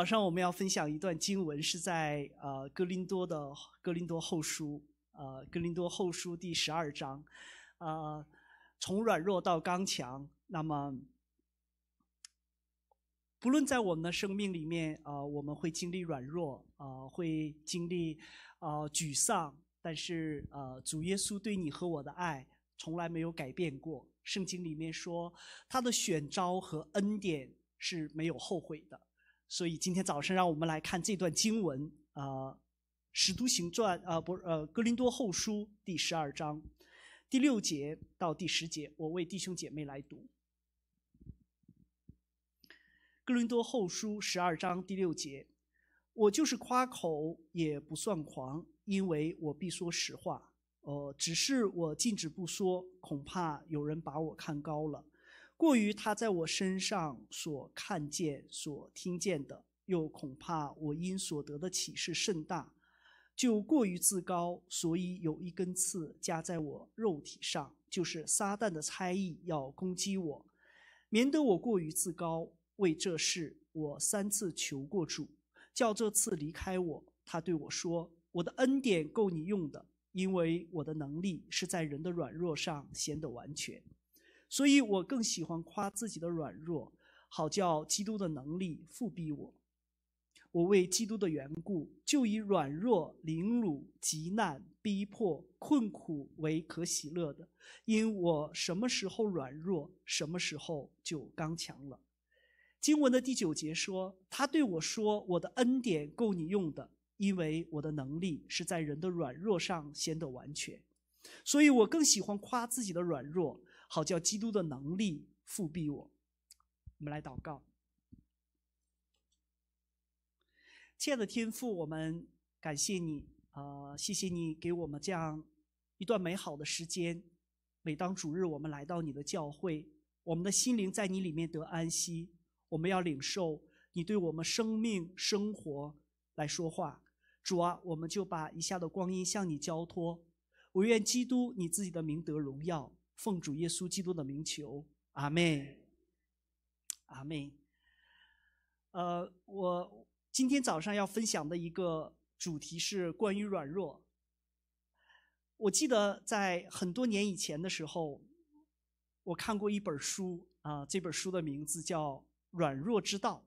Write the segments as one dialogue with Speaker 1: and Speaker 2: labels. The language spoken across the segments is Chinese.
Speaker 1: 早上我们要分享一段经文，是在呃《哥林多的哥林多后书》呃《哥林多后书》第十二章，呃从软弱到刚强。那么，不论在我们的生命里面呃我们会经历软弱呃会经历呃沮丧，但是呃主耶稣对你和我的爱从来没有改变过。圣经里面说，他的选召和恩典是没有后悔的。所以今天早上，让我们来看这段经文啊，《使徒行传》啊，不，呃，《哥林多后书》第十二章，第六节到第十节，我为弟兄姐妹来读。《哥林多后书》十二章第六节，我就是夸口也不算狂，因为我必说实话。呃，只是我禁止不说，恐怕有人把我看高了。过于他在我身上所看见、所听见的，又恐怕我因所得的启示甚大，就过于自高，所以有一根刺夹在我肉体上，就是撒旦的猜疑要攻击我，免得我过于自高。为这事，我三次求过主，叫这次离开我。他对我说：“我的恩典够你用的，因为我的能力是在人的软弱上显得完全。”所以我更喜欢夸自己的软弱，好叫基督的能力复逼我。我为基督的缘故，就以软弱、凌辱、极难、逼迫、困苦为可喜乐的，因我什么时候软弱，什么时候就刚强了。经文的第九节说：“他对我说，我的恩典够你用的，因为我的能力是在人的软弱上显得完全。”所以我更喜欢夸自己的软弱。好叫基督的能力复辟我，我们来祷告。亲爱的天父，我们感谢你，啊，谢谢你给我们这样一段美好的时间。每当主日，我们来到你的教会，我们的心灵在你里面得安息。我们要领受你对我们生命生活来说话。主啊，我们就把以下的光阴向你交托。我愿基督你自己的名得荣耀。奉主耶稣基督的名求，阿妹，阿妹。呃，我今天早上要分享的一个主题是关于软弱。我记得在很多年以前的时候，我看过一本书啊，这本书的名字叫《软弱之道》，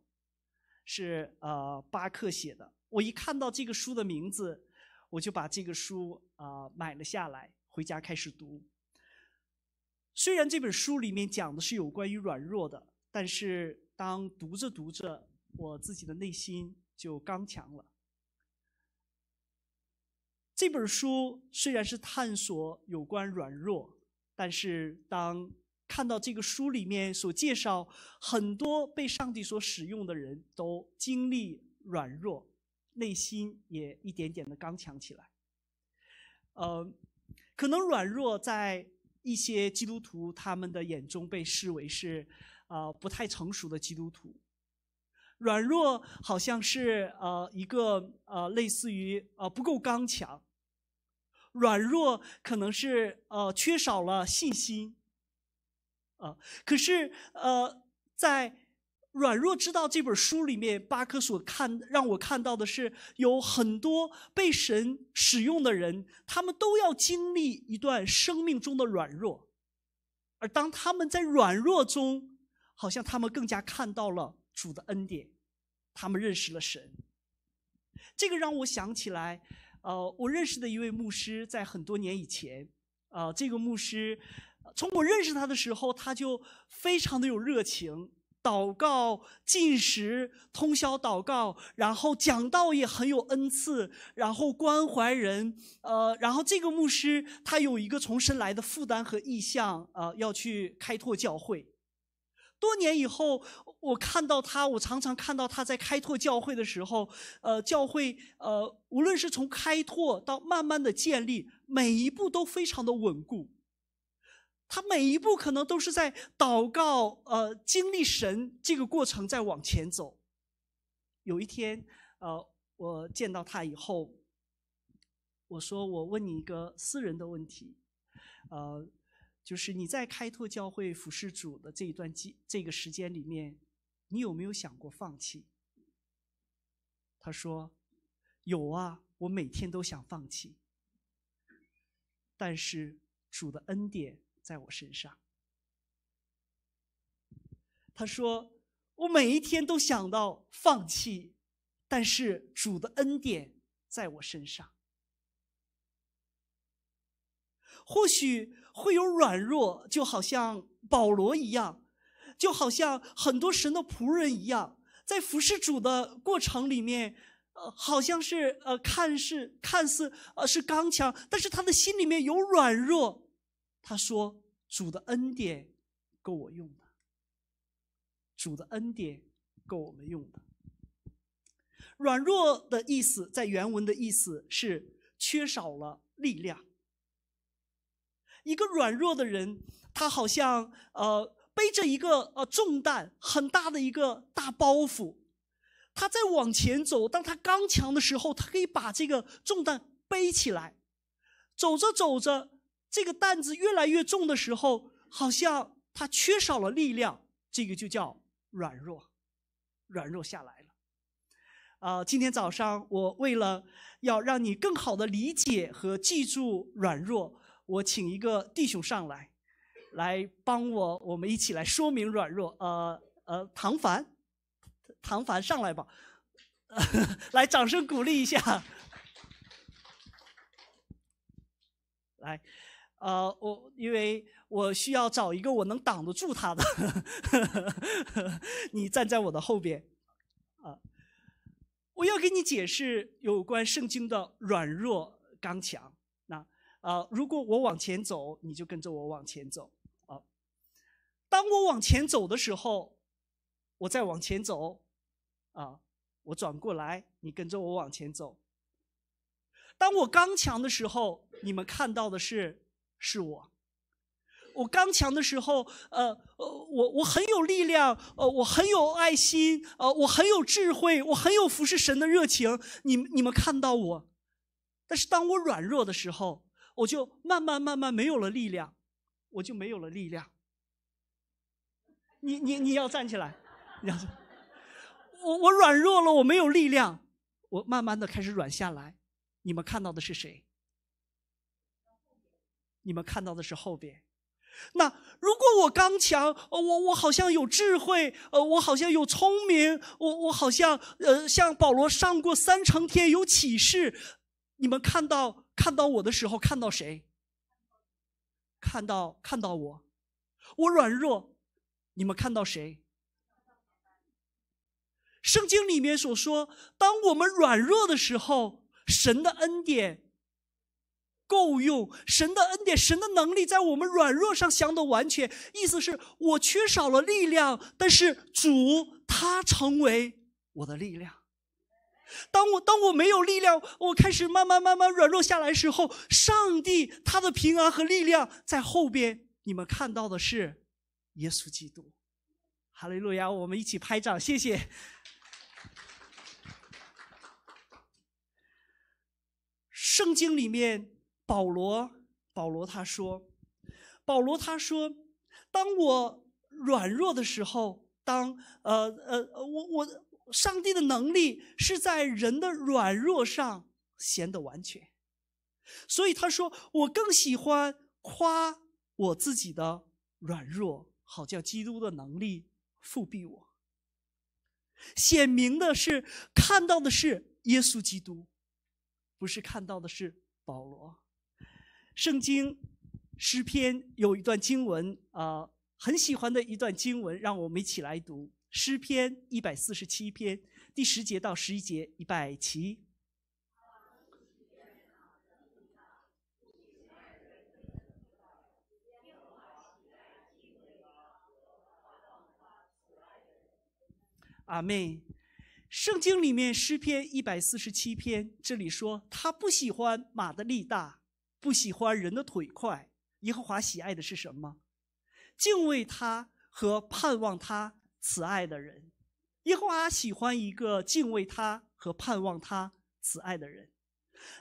Speaker 1: 是呃巴克写的。我一看到这个书的名字，我就把这个书啊买了下来，回家开始读。虽然这本书里面讲的是有关于软弱的，但是当读着读着，我自己的内心就刚强了。这本书虽然是探索有关软弱，但是当看到这个书里面所介绍很多被上帝所使用的人都经历软弱，内心也一点点的刚强起来。呃，可能软弱在。一些基督徒，他们的眼中被视为是，啊，不太成熟的基督徒，软弱好像是啊一个呃类似于啊不够刚强，软弱可能是呃缺少了信心，啊，可是呃在。软弱之道这本书里面，巴克所看让我看到的是，有很多被神使用的人，他们都要经历一段生命中的软弱，而当他们在软弱中，好像他们更加看到了主的恩典，他们认识了神。这个让我想起来，呃，我认识的一位牧师，在很多年以前，啊，这个牧师，从我认识他的时候，他就非常的有热情。祷告、进食、通宵祷告，然后讲道也很有恩赐，然后关怀人，呃，然后这个牧师他有一个从神来的负担和意向，呃，要去开拓教会。多年以后，我看到他，我常常看到他在开拓教会的时候，呃，教会，呃，无论是从开拓到慢慢的建立，每一步都非常的稳固。他每一步可能都是在祷告，呃，经历神这个过程在往前走。有一天，呃，我见到他以后，我说：“我问你一个私人的问题，呃，就是你在开拓教会服侍主的这一段记这个时间里面，你有没有想过放弃？”他说：“有啊，我每天都想放弃，但是主的恩典。”在我身上，他说：“我每一天都想到放弃，但是主的恩典在我身上。或许会有软弱，就好像保罗一样，就好像很多神的仆人一样，在服侍主的过程里面，呃，好像是呃，看似看似呃是刚强，但是他的心里面有软弱。”他说：“主的恩典够我用的，主的恩典够我们用的。”软弱的意思，在原文的意思是缺少了力量。一个软弱的人，他好像呃背着一个呃重担，很大的一个大包袱。他在往前走，当他刚强的时候，他可以把这个重担背起来。走着走着。这个担子越来越重的时候，好像他缺少了力量，这个就叫软弱，软弱下来了。啊，今天早上我为了要让你更好的理解和记住软弱，我请一个弟兄上来，来帮我，我们一起来说明软弱。呃呃，唐凡，唐凡上来吧，来掌声鼓励一下，来。啊，我因为我需要找一个我能挡得住他的，你站在我的后边，啊，我要给你解释有关圣经的软弱、刚强。那啊，如果我往前走，你就跟着我往前走。啊，当我往前走的时候，我再往前走，啊，我转过来，你跟着我往前走。当我刚强的时候，你们看到的是。是我，我刚强的时候，呃我我很有力量，呃，我很有爱心，呃，我很有智慧，我很有服侍神的热情。你你们看到我，但是当我软弱的时候，我就慢慢慢慢没有了力量，我就没有了力量。你你你要站起来，你要说，我我软弱了，我没有力量，我慢慢的开始软下来。你们看到的是谁？你们看到的是后边。那如果我刚强，我我好像有智慧，呃，我好像有聪明，我我好像，呃，像保罗上过三重天，有启示。你们看到看到我的时候，看到谁？看到看到我，我软弱，你们看到谁？圣经里面所说，当我们软弱的时候，神的恩典。够用，神的恩典，神的能力，在我们软弱上相得完全。意思是我缺少了力量，但是主他成为我的力量。当我当我没有力量，我开始慢慢慢慢软弱下来时候，上帝他的平安和力量在后边。你们看到的是耶稣基督，哈利路亚！我们一起拍掌，谢谢。圣经里面。保罗，保罗他说，保罗他说，当我软弱的时候，当呃呃我我，上帝的能力是在人的软弱上显得完全，所以他说我更喜欢夸我自己的软弱，好叫基督的能力复辟我。显明的是看到的是耶稣基督，不是看到的是保罗。圣经诗篇有一段经文啊，很喜欢的一段经文，让我们一起来读。诗篇一百四十七篇第十节到十一节，一百齐。阿妹，圣经里面诗篇一百四十七篇，这里说他不喜欢马的力大。不喜欢人的腿快，耶和华喜爱的是什么？敬畏他和盼望他慈爱的人。耶和华喜欢一个敬畏他和盼望他慈爱的人，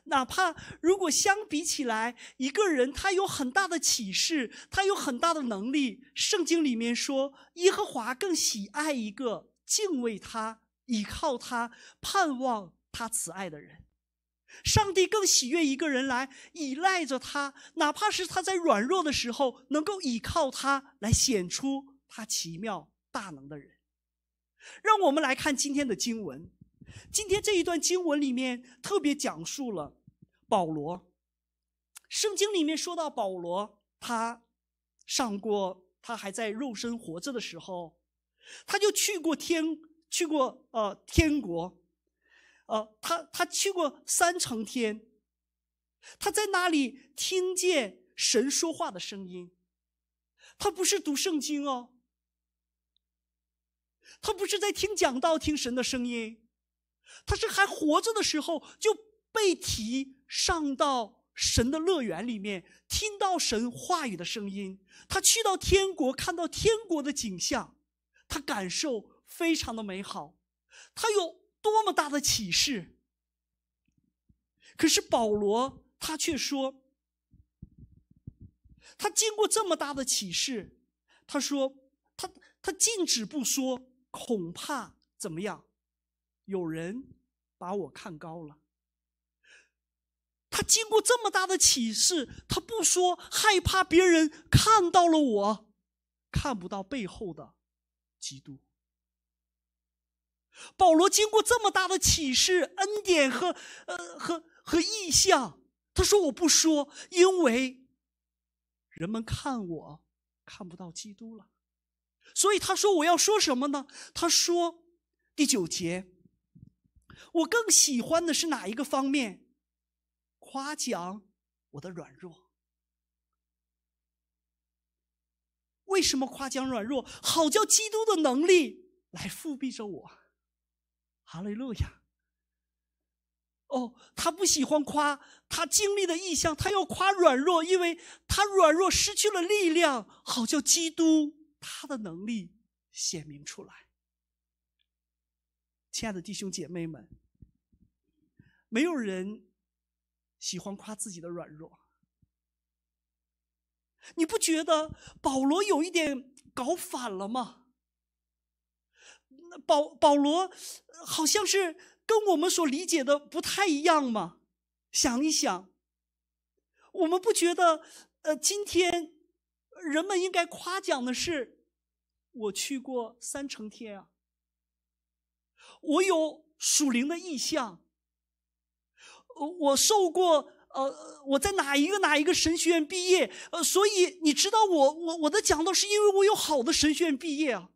Speaker 1: 哪怕如果相比起来，一个人他有很大的启示，他有很大的能力。圣经里面说，耶和华更喜爱一个敬畏他、倚靠他、盼望他慈爱的人。上帝更喜悦一个人来依赖着他，哪怕是他在软弱的时候，能够依靠他来显出他奇妙大能的人。让我们来看今天的经文，今天这一段经文里面特别讲述了保罗。圣经里面说到保罗，他上过，他还在肉身活着的时候，他就去过天，去过呃天国。呃，他他去过三层天，他在那里听见神说话的声音？他不是读圣经哦，他不是在听讲道、听神的声音，他是还活着的时候就被提上到神的乐园里面，听到神话语的声音。他去到天国，看到天国的景象，他感受非常的美好，他有。多么大的启示！可是保罗他却说，他经过这么大的启示，他说他他禁止不说，恐怕怎么样？有人把我看高了。他经过这么大的启示，他不说，害怕别人看到了我，看不到背后的基督。保罗经过这么大的启示、恩典和呃和和意象，他说我不说，因为人们看我看不到基督了。所以他说我要说什么呢？他说第九节，我更喜欢的是哪一个方面？夸奖我的软弱。为什么夸奖软弱？好叫基督的能力来复辟着我。哈利路亚！哦，他不喜欢夸他经历的异象，他要夸软弱，因为他软弱失去了力量，好叫基督他的能力显明出来。亲爱的弟兄姐妹们，没有人喜欢夸自己的软弱。你不觉得保罗有一点搞反了吗？保保罗好像是跟我们所理解的不太一样嘛？想一想，我们不觉得呃，今天人们应该夸奖的是，我去过三重天啊，我有属灵的意象，我我受过呃，我在哪一个哪一个神学院毕业，呃，所以你知道我我我的讲道是因为我有好的神学院毕业啊。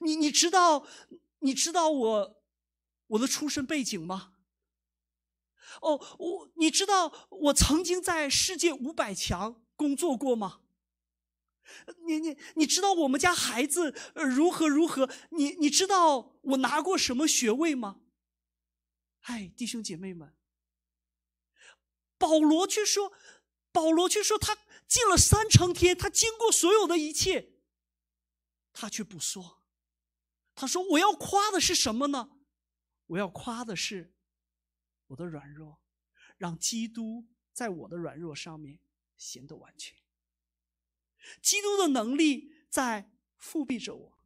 Speaker 1: 你你知道你知道我我的出身背景吗？哦，我你知道我曾经在世界五百强工作过吗？你你你知道我们家孩子如何如何？你你知道我拿过什么学位吗？哎，弟兄姐妹们，保罗却说，保罗却说他进了三层天，他经过所有的一切，他却不说。他说：“我要夸的是什么呢？我要夸的是我的软弱，让基督在我的软弱上面显得完全。基督的能力在复辟着我。”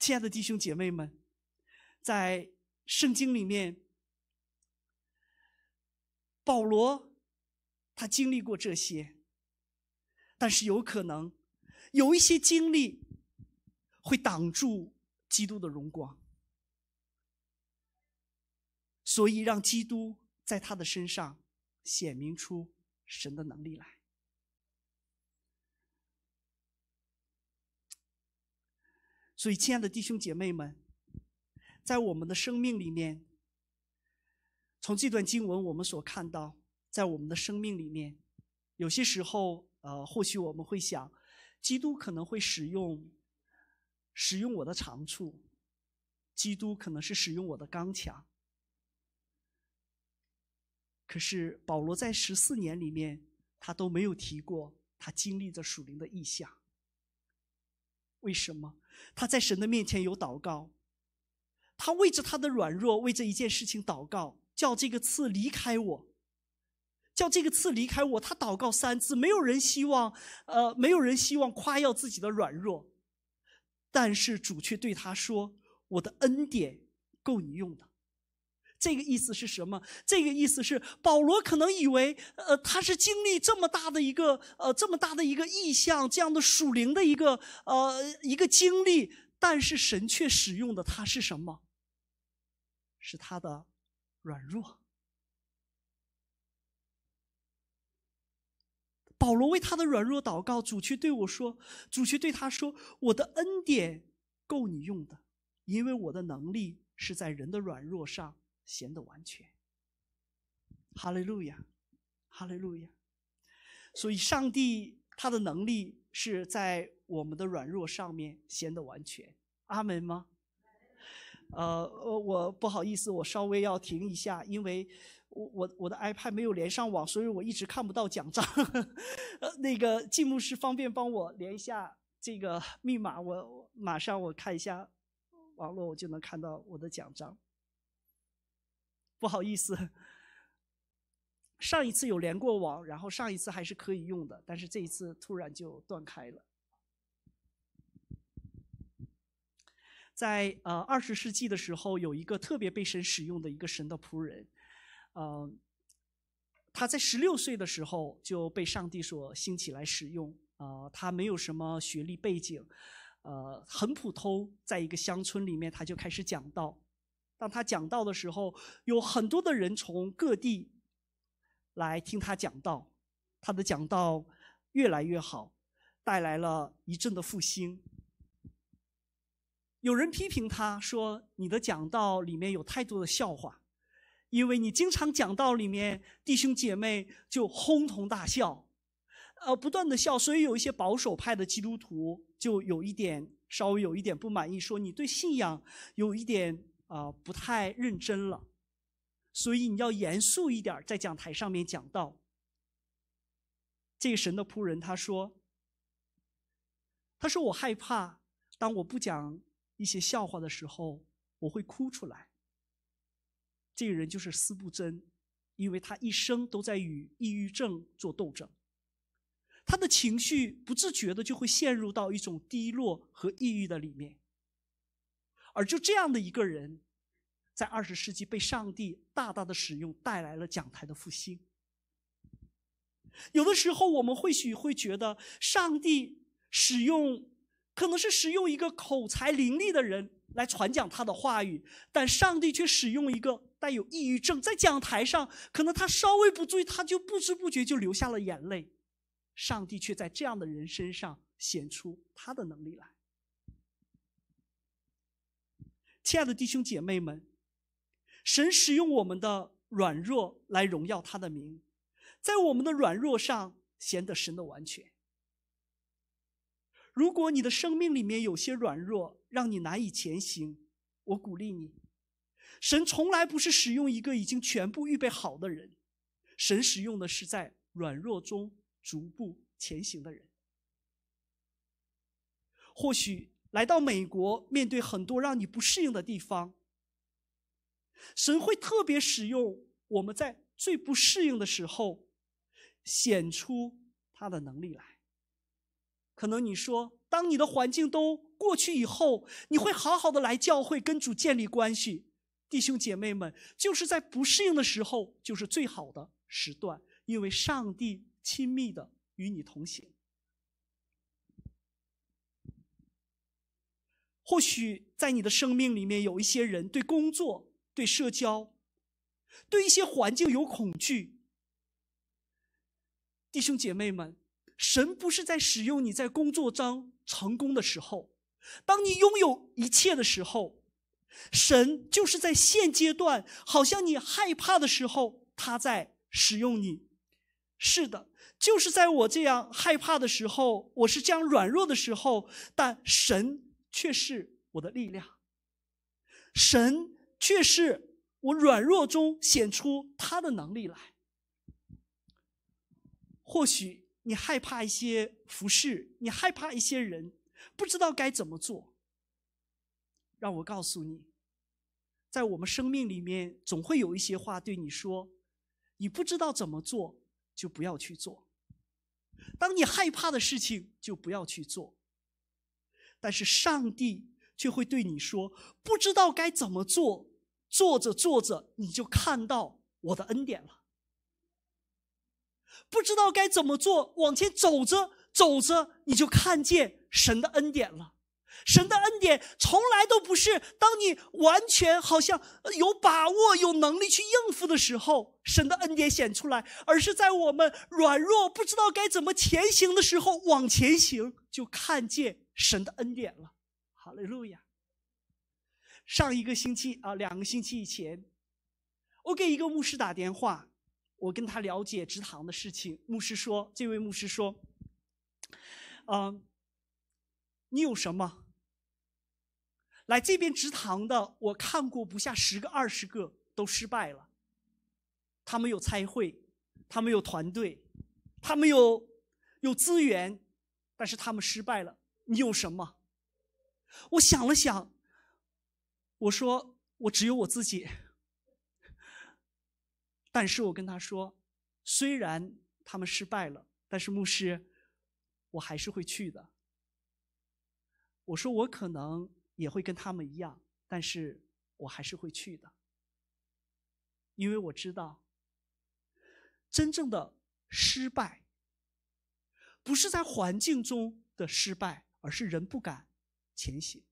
Speaker 1: 亲爱的弟兄姐妹们，在圣经里面，保罗他经历过这些，但是有可能有一些经历。会挡住基督的荣光，所以让基督在他的身上显明出神的能力来。所以，亲爱的弟兄姐妹们，在我们的生命里面，从这段经文我们所看到，在我们的生命里面，有些时候，呃，或许我们会想，基督可能会使用。使用我的长处，基督可能是使用我的刚强。可是保罗在十四年里面，他都没有提过他经历着属灵的异象。为什么他在神的面前有祷告？他为着他的软弱，为这一件事情祷告，叫这个刺离开我，叫这个刺离开我。他祷告三次，没有人希望，呃，没有人希望夸耀自己的软弱。但是主却对他说：“我的恩典够你用的。”这个意思是什么？这个意思是保罗可能以为，呃，他是经历这么大的一个，呃，这么大的一个意象，这样的属灵的一个，呃，一个经历。但是神却使用的他是什么？是他的软弱。保罗为他的软弱祷告，主却对我说：“主却对他说，我的恩典够你用的，因为我的能力是在人的软弱上显得完全。”哈利路亚，哈利路亚。所以上帝他的能力是在我们的软弱上面显得完全。阿门吗？呃呃，我不好意思，我稍微要停一下，因为。我我我的 iPad 没有连上网，所以我一直看不到奖章。呃，那个计木师方便帮我连一下这个密码，我马上我看一下网络，我就能看到我的奖章。不好意思，上一次有连过网，然后上一次还是可以用的，但是这一次突然就断开了。在呃二十世纪的时候，有一个特别被神使用的一个神的仆人。嗯，他在十六岁的时候就被上帝所兴起来使用。啊，他没有什么学历背景，呃，很普通，在一个乡村里面，他就开始讲道。当他讲道的时候，有很多的人从各地来听他讲道。他的讲道越来越好，带来了一阵的复兴。有人批评他说：“你的讲道里面有太多的笑话。”因为你经常讲道，里面弟兄姐妹就哄堂大笑，呃，不断的笑，所以有一些保守派的基督徒就有一点稍微有一点不满意，说你对信仰有一点啊不太认真了，所以你要严肃一点在讲台上面讲道。这个神的仆人他说，他说我害怕当我不讲一些笑话的时候，我会哭出来。这个人就是斯布真，因为他一生都在与抑郁症做斗争，他的情绪不自觉的就会陷入到一种低落和抑郁的里面，而就这样的一个人，在二十世纪被上帝大大的使用，带来了讲台的复兴。有的时候我们或许会觉得，上帝使用可能是使用一个口才伶俐的人。来传讲他的话语，但上帝却使用一个带有抑郁症在讲台上，可能他稍微不注意，他就不知不觉就流下了眼泪。上帝却在这样的人身上显出他的能力来。亲爱的弟兄姐妹们，神使用我们的软弱来荣耀他的名，在我们的软弱上显得神的完全。如果你的生命里面有些软弱，让你难以前行，我鼓励你。神从来不是使用一个已经全部预备好的人，神使用的是在软弱中逐步前行的人。或许来到美国，面对很多让你不适应的地方，神会特别使用我们在最不适应的时候显出他的能力来。可能你说，当你的环境都过去以后，你会好好的来教会跟主建立关系。弟兄姐妹们，就是在不适应的时候，就是最好的时段，因为上帝亲密的与你同行。或许在你的生命里面，有一些人对工作、对社交、对一些环境有恐惧。弟兄姐妹们。神不是在使用你在工作中成功的时候，当你拥有一切的时候，神就是在现阶段，好像你害怕的时候，他在使用你。是的，就是在我这样害怕的时候，我是这样软弱的时候，但神却是我的力量，神却是我软弱中显出他的能力来。或许。你害怕一些服饰，你害怕一些人，不知道该怎么做。让我告诉你，在我们生命里面，总会有一些话对你说，你不知道怎么做，就不要去做。当你害怕的事情，就不要去做。但是上帝却会对你说：“不知道该怎么做，做着做着，你就看到我的恩典了。”不知道该怎么做，往前走着走着，你就看见神的恩典了。神的恩典从来都不是当你完全好像有把握、有能力去应付的时候，神的恩典显出来，而是在我们软弱、不知道该怎么前行的时候，往前行就看见神的恩典了。哈利路亚。上一个星期啊，两个星期以前，我给一个牧师打电话。我跟他了解职堂的事情，牧师说：“这位牧师说，嗯，你有什么？来这边职堂的，我看过不下十个、二十个，都失败了。他们有参会，他们有团队，他们有有资源，但是他们失败了。你有什么？我想了想，我说我只有我自己。”但是我跟他说，虽然他们失败了，但是牧师，我还是会去的。我说我可能也会跟他们一样，但是我还是会去的，因为我知道，真正的失败，不是在环境中的失败，而是人不敢前行。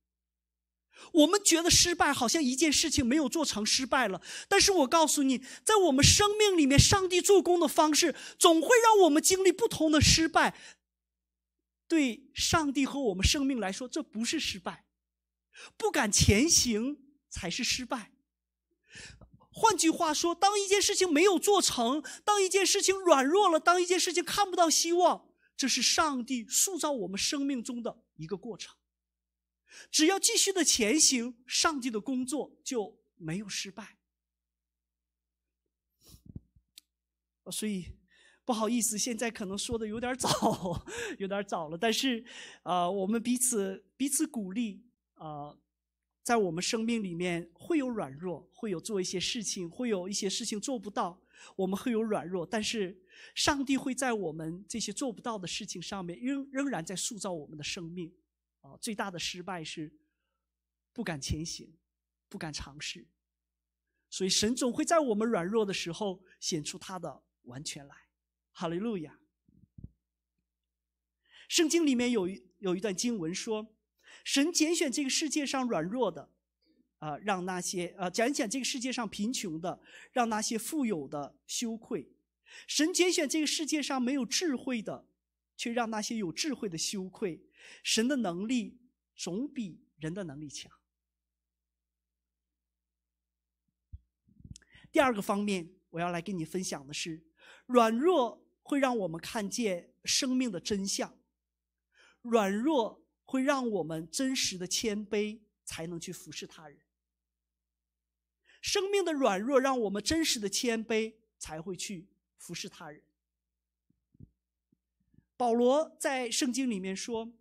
Speaker 1: 我们觉得失败好像一件事情没有做成，失败了。但是我告诉你，在我们生命里面，上帝做工的方式总会让我们经历不同的失败。对上帝和我们生命来说，这不是失败，不敢前行才是失败。换句话说，当一件事情没有做成，当一件事情软弱了，当一件事情看不到希望，这是上帝塑造我们生命中的一个过程。只要继续的前行，上帝的工作就没有失败。所以，不好意思，现在可能说的有点早，有点早了。但是，啊，我们彼此彼此鼓励啊，在我们生命里面会有软弱，会有做一些事情，会有一些事情做不到，我们会有软弱。但是，上帝会在我们这些做不到的事情上面，仍仍然在塑造我们的生命。啊，最大的失败是不敢前行，不敢尝试。所以神总会在我们软弱的时候显出他的完全来。哈利路亚！圣经里面有一有一段经文说，神拣选这个世界上软弱的，啊，让那些啊拣选这个世界上贫穷的，让那些富有的羞愧；神拣选这个世界上没有智慧的，却让那些有智慧的羞愧。神的能力总比人的能力强。第二个方面，我要来跟你分享的是，软弱会让我们看见生命的真相，软弱会让我们真实的谦卑，才能去服侍他人。生命的软弱让我们真实的谦卑，才会去服侍他人。保罗在圣经里面说。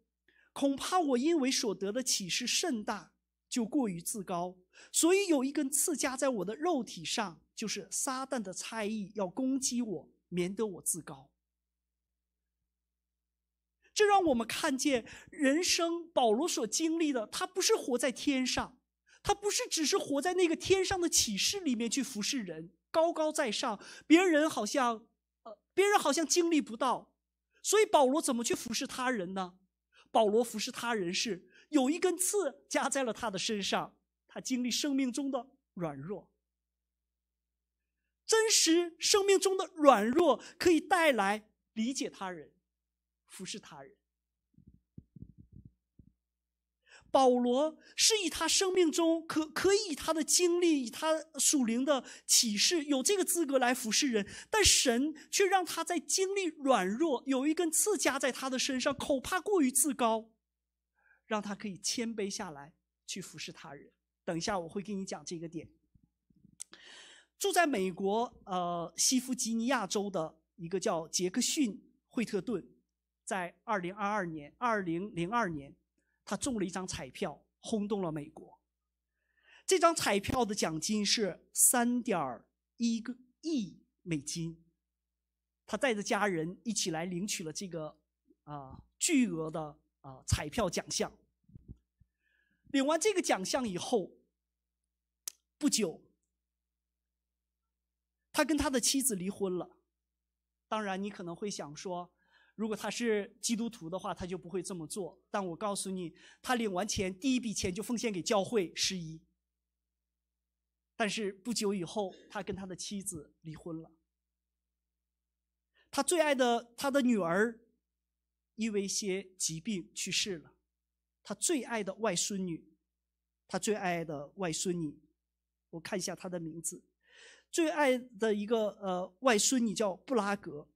Speaker 1: 恐怕我因为所得的启示甚大，就过于自高，所以有一根刺夹在我的肉体上，就是撒旦的猜疑要攻击我，免得我自高。这让我们看见人生，保罗所经历的，他不是活在天上，他不是只是活在那个天上的启示里面去服侍人，高高在上，别人好像呃，别人好像经历不到，所以保罗怎么去服侍他人呢？保罗服侍他人时，有一根刺夹在了他的身上。他经历生命中的软弱，真实生命中的软弱可以带来理解他人、服侍他人。保罗是以他生命中可可以以他的经历，以他属灵的启示，有这个资格来服侍人，但神却让他在经历软弱，有一根刺夹在他的身上，恐怕过于自高，让他可以谦卑下来去服侍他人。等一下我会跟你讲这个点。住在美国呃西弗吉尼亚州的一个叫杰克逊惠特顿，在二零二二年二零零二年。他中了一张彩票，轰动了美国。这张彩票的奖金是三点一个亿美金。他带着家人一起来领取了这个啊巨额的啊彩票奖项。领完这个奖项以后，不久，他跟他的妻子离婚了。当然，你可能会想说。如果他是基督徒的话，他就不会这么做。但我告诉你，他领完钱第一笔钱就奉献给教会十一。但是不久以后，他跟他的妻子离婚了。他最爱的他的女儿，因为一些疾病去世了。他最爱的外孙女，他最爱的外孙女，我看一下他的名字，最爱的一个呃外孙女叫布拉格。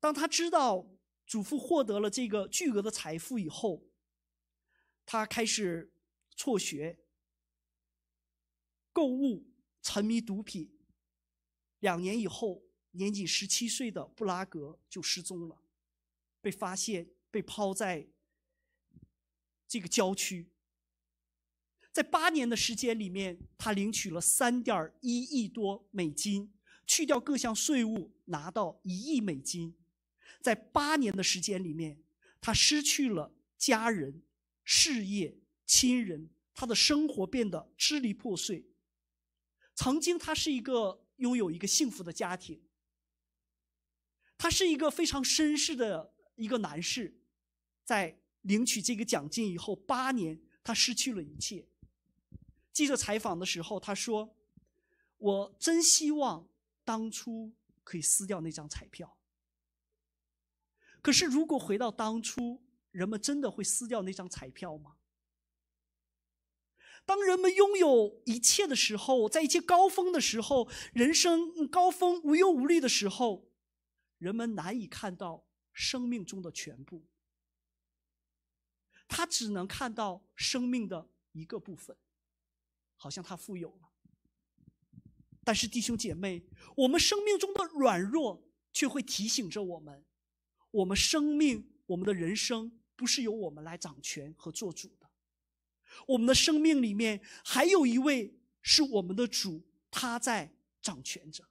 Speaker 1: 当他知道祖父获得了这个巨额的财富以后，他开始辍学、购物、沉迷毒品。两年以后，年仅十七岁的布拉格就失踪了，被发现被抛在这个郊区。在八年的时间里面，他领取了三点一亿多美金，去掉各项税务，拿到一亿美金。在八年的时间里面，他失去了家人、事业、亲人，他的生活变得支离破碎。曾经，他是一个拥有一个幸福的家庭，他是一个非常绅士的一个男士。在领取这个奖金以后，八年他失去了一切。记者采访的时候，他说：“我真希望当初可以撕掉那张彩票。”可是，如果回到当初，人们真的会撕掉那张彩票吗？当人们拥有一切的时候，在一切高峰的时候，人生高峰无忧无虑的时候，人们难以看到生命中的全部，他只能看到生命的一个部分，好像他富有了。但是，弟兄姐妹，我们生命中的软弱却会提醒着我们。我们生命，我们的人生，不是由我们来掌权和做主的。我们的生命里面还有一位是我们的主，他在掌权着。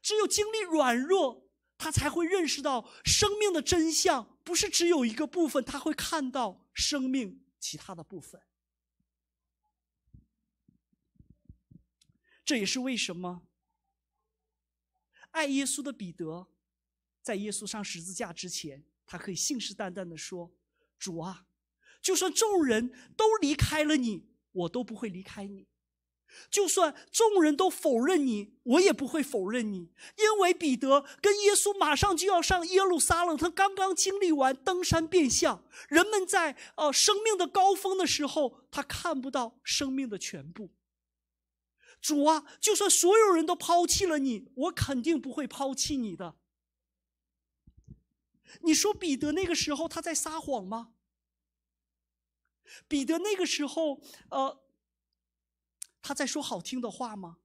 Speaker 1: 只有经历软弱，他才会认识到生命的真相不是只有一个部分，他会看到生命其他的部分。这也是为什么爱耶稣的彼得。在耶稣上十字架之前，他可以信誓旦旦的说：“主啊，就算众人都离开了你，我都不会离开你；就算众人都否认你，我也不会否认你。因为彼得跟耶稣马上就要上耶路撒冷，他刚刚经历完登山变相，人们在呃生命的高峰的时候，他看不到生命的全部。主啊，就算所有人都抛弃了你，我肯定不会抛弃你的。”你说彼得那个时候他在撒谎吗？彼得那个时候，呃，他在说好听的话吗？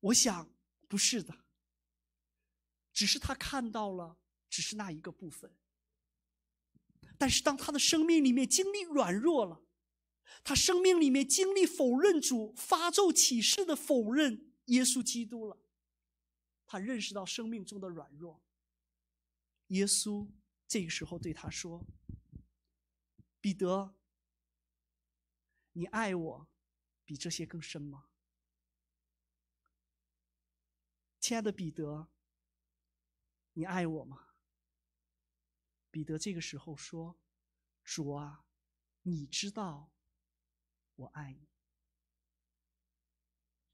Speaker 1: 我想不是的，只是他看到了，只是那一个部分。但是当他的生命里面经历软弱了，他生命里面经历否认主、发咒起誓的否认耶稣基督了，他认识到生命中的软弱。耶稣这个时候对他说：“彼得，你爱我比这些更深吗？亲爱的彼得，你爱我吗？”彼得这个时候说：“主啊，你知道我爱你。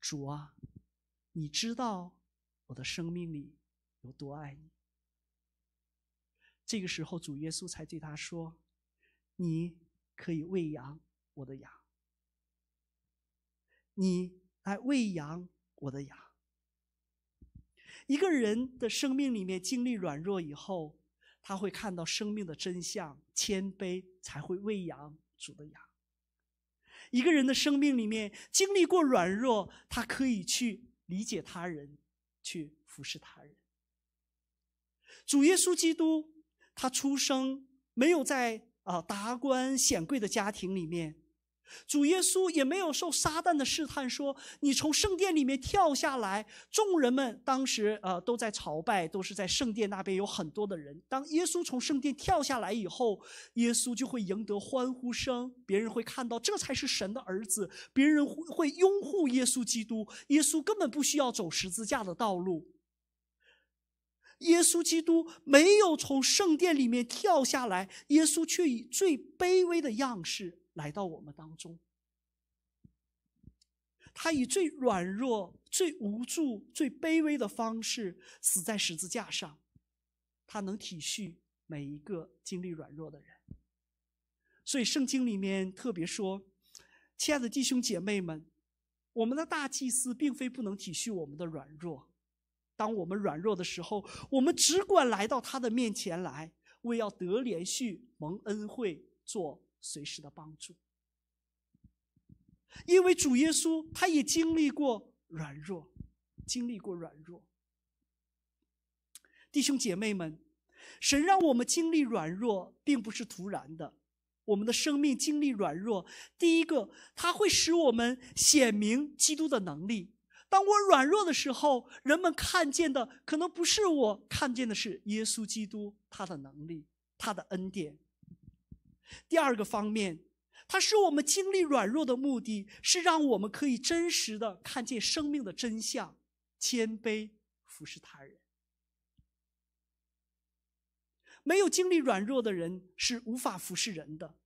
Speaker 1: 主啊，你知道我的生命里有多爱你。”这个时候，主耶稣才对他说：“你可以喂养我的羊，你来喂养我的羊。一个人的生命里面经历软弱以后，他会看到生命的真相，谦卑才会喂养主的羊。一个人的生命里面经历过软弱，他可以去理解他人，去服侍他人。主耶稣基督。”他出生没有在啊达官显贵的家庭里面，主耶稣也没有受撒旦的试探，说你从圣殿里面跳下来。众人们当时呃都在朝拜，都是在圣殿那边有很多的人。当耶稣从圣殿跳下来以后，耶稣就会赢得欢呼声，别人会看到这才是神的儿子，别人会拥护耶稣基督。耶稣根本不需要走十字架的道路。耶稣基督没有从圣殿里面跳下来，耶稣却以最卑微的样式来到我们当中。他以最软弱、最无助、最卑微的方式死在十字架上，他能体恤每一个经历软弱的人。所以圣经里面特别说：“亲爱的弟兄姐妹们，我们的大祭司并非不能体恤我们的软弱。”当我们软弱的时候，我们只管来到他的面前来，为要得连续蒙恩惠，做随时的帮助。因为主耶稣他也经历过软弱，经历过软弱。弟兄姐妹们，神让我们经历软弱，并不是突然的。我们的生命经历软弱，第一个，它会使我们显明基督的能力。当我软弱的时候，人们看见的可能不是我，看见的是耶稣基督他的能力、他的恩典。第二个方面，他是我们经历软弱的目的，是让我们可以真实的看见生命的真相，谦卑服侍他人。没有经历软弱的人是无法服侍人的。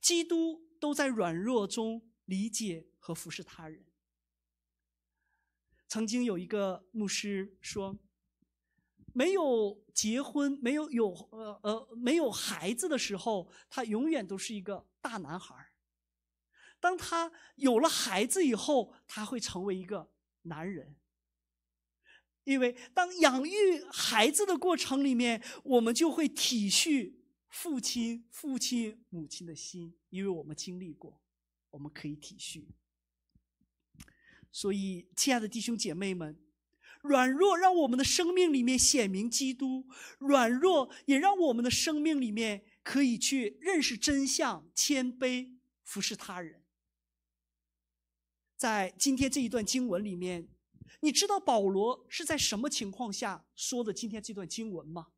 Speaker 1: 基督都在软弱中理解和服侍他人。曾经有一个牧师说：“没有结婚、没有有呃呃没有孩子的时候，他永远都是一个大男孩儿。当他有了孩子以后，他会成为一个男人。因为当养育孩子的过程里面，我们就会体恤父亲、父亲母亲的心，因为我们经历过，我们可以体恤。”所以，亲爱的弟兄姐妹们，软弱让我们的生命里面显明基督，软弱也让我们的生命里面可以去认识真相，谦卑服侍他人。在今天这一段经文里面，你知道保罗是在什么情况下说的今天这段经文吗？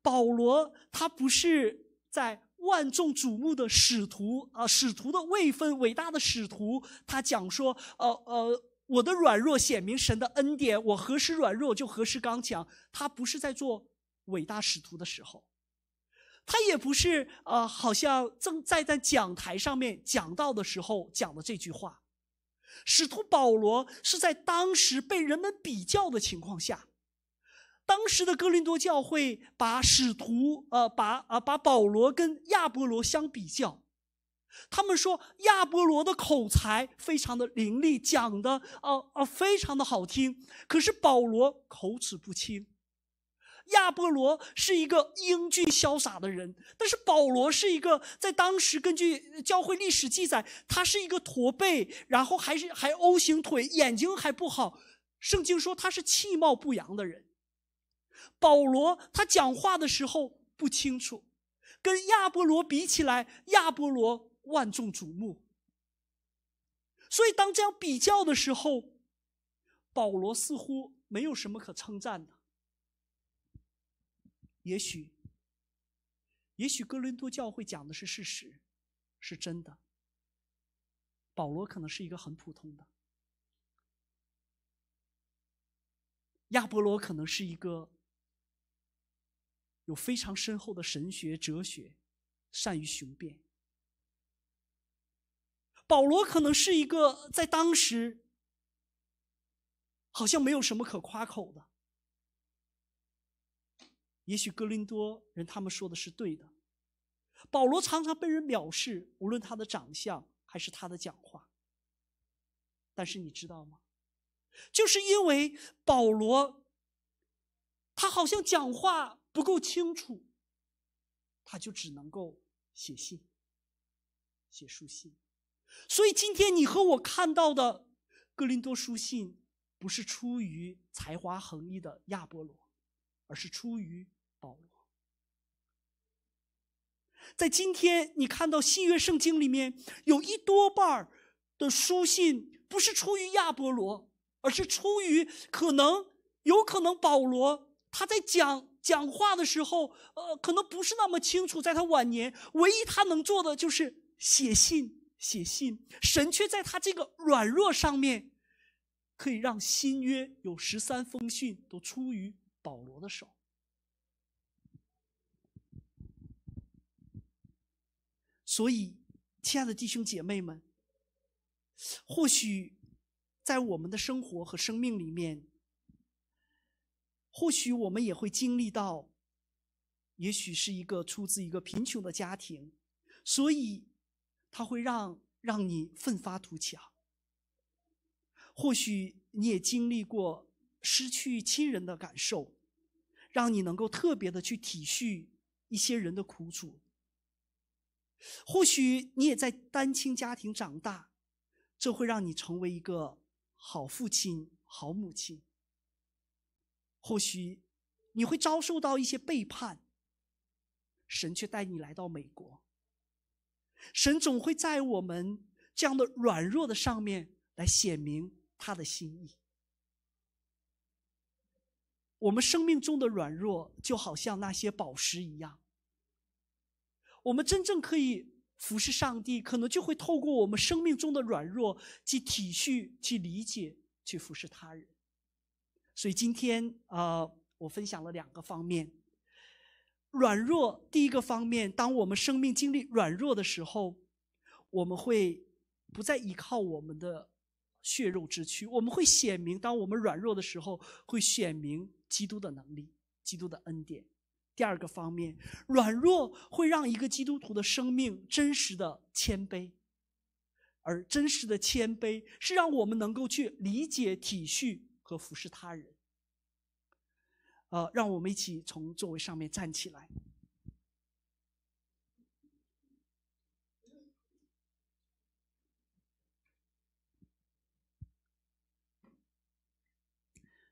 Speaker 1: 保罗他不是在。万众瞩目的使徒啊，使徒的位分，伟大的使徒，他讲说：，呃呃，我的软弱显明神的恩典，我何时软弱就何时刚强。他不是在做伟大使徒的时候，他也不是啊，好像正在在讲台上面讲到的时候讲的这句话。使徒保罗是在当时被人们比较的情况下。当时的哥林多教会把使徒，呃，把啊，把保罗跟亚波罗相比较，他们说亚波罗的口才非常的伶俐，讲的呃呃非常的好听，可是保罗口齿不清。亚波罗是一个英俊潇洒的人，但是保罗是一个在当时根据教会历史记载，他是一个驼背，然后还是还 O 型腿，眼睛还不好。圣经说他是气貌不扬的人。保罗他讲话的时候不清楚，跟亚波罗比起来，亚波罗万众瞩目。所以当这样比较的时候，保罗似乎没有什么可称赞的。也许，也许哥林多教会讲的是事实，是真的。保罗可能是一个很普通的，亚波罗可能是一个。有非常深厚的神学哲学，善于雄辩。保罗可能是一个在当时好像没有什么可夸口的，也许哥林多人他们说的是对的。保罗常常被人藐视，无论他的长相还是他的讲话。但是你知道吗？就是因为保罗，他好像讲话。不够清楚，他就只能够写信、写书信。所以今天你和我看到的《哥林多书信》，不是出于才华横溢的亚波罗，而是出于保罗。在今天，你看到新约圣经里面有一多半的书信，不是出于亚波罗，而是出于可能有可能保罗他在讲。讲话的时候，呃，可能不是那么清楚。在他晚年，唯一他能做的就是写信，写信。神却在他这个软弱上面，可以让新约有十三封信都出于保罗的手。所以，亲爱的弟兄姐妹们，或许在我们的生活和生命里面。或许我们也会经历到，也许是一个出自一个贫穷的家庭，所以他会让让你奋发图强。或许你也经历过失去亲人的感受，让你能够特别的去体恤一些人的苦楚。或许你也在单亲家庭长大，这会让你成为一个好父亲、好母亲。或许你会遭受到一些背叛，神却带你来到美国。神总会在我们这样的软弱的上面来显明他的心意。我们生命中的软弱就好像那些宝石一样，我们真正可以服侍上帝，可能就会透过我们生命中的软弱去体恤、去理解、去服侍他人。所以今天，呃，我分享了两个方面。软弱，第一个方面，当我们生命经历软弱的时候，我们会不再依靠我们的血肉之躯，我们会显明，当我们软弱的时候，会显明基督的能力、基督的恩典。第二个方面，软弱会让一个基督徒的生命真实的谦卑，而真实的谦卑是让我们能够去理解、体恤。和服侍他人，呃，让我们一起从座位上面站起来。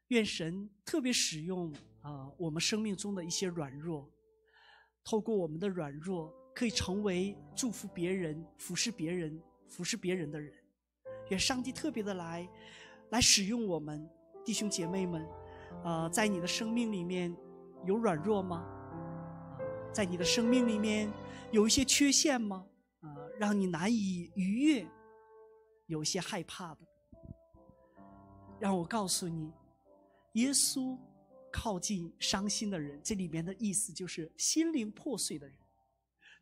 Speaker 1: 愿神特别使用啊，我们生命中的一些软弱，透过我们的软弱，可以成为祝福别人、服侍别人、服侍别人的人。愿上帝特别的来，来使用我们。弟兄姐妹们，啊，在你的生命里面有软弱吗？在你的生命里面有一些缺陷吗？啊，让你难以逾越，有些害怕的。让我告诉你，耶稣靠近伤心的人，这里面的意思就是心灵破碎的人，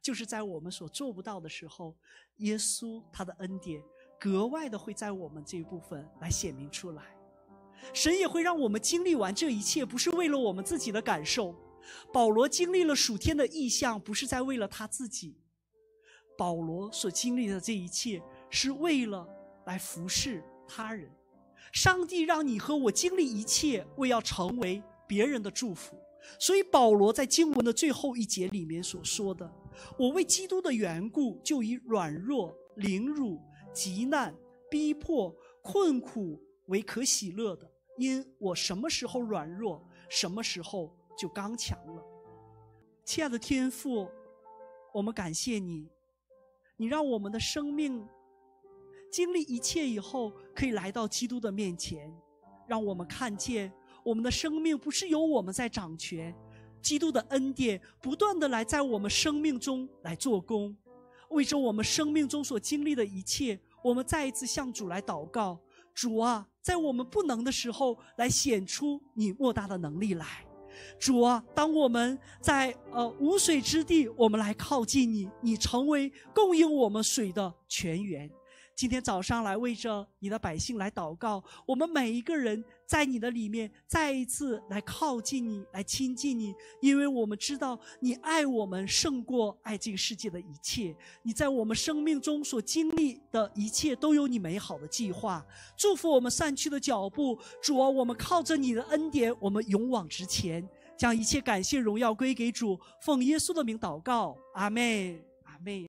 Speaker 1: 就是在我们所做不到的时候，耶稣他的恩典格外的会在我们这一部分来显明出来。神也会让我们经历完这一切，不是为了我们自己的感受。保罗经历了暑天的意象，不是在为了他自己。保罗所经历的这一切，是为了来服侍他人。上帝让你和我经历一切，为要成为别人的祝福。所以保罗在经文的最后一节里面所说的：“我为基督的缘故，就以软弱、凌辱、极难、逼迫、困苦为可喜乐的。”因我什么时候软弱，什么时候就刚强了。亲爱的天父，我们感谢你，你让我们的生命经历一切以后，可以来到基督的面前，让我们看见我们的生命不是由我们在掌权，基督的恩典不断的来在我们生命中来做工。为着我们生命中所经历的一切，我们再一次向主来祷告。主啊，在我们不能的时候，来显出你莫大的能力来。主啊，当我们在呃无水之地，我们来靠近你，你成为供应我们水的泉源。今天早上来为着你的百姓来祷告，我们每一个人。在你的里面再一次来靠近你，来亲近你，因为我们知道你爱我们胜过爱这个世界的一切。你在我们生命中所经历的一切，都有你美好的计划。祝福我们散去的脚步，主啊，我们靠着你的恩典，我们勇往直前，将一切感谢荣耀归给主。奉耶稣的名祷告，阿妹，阿妹。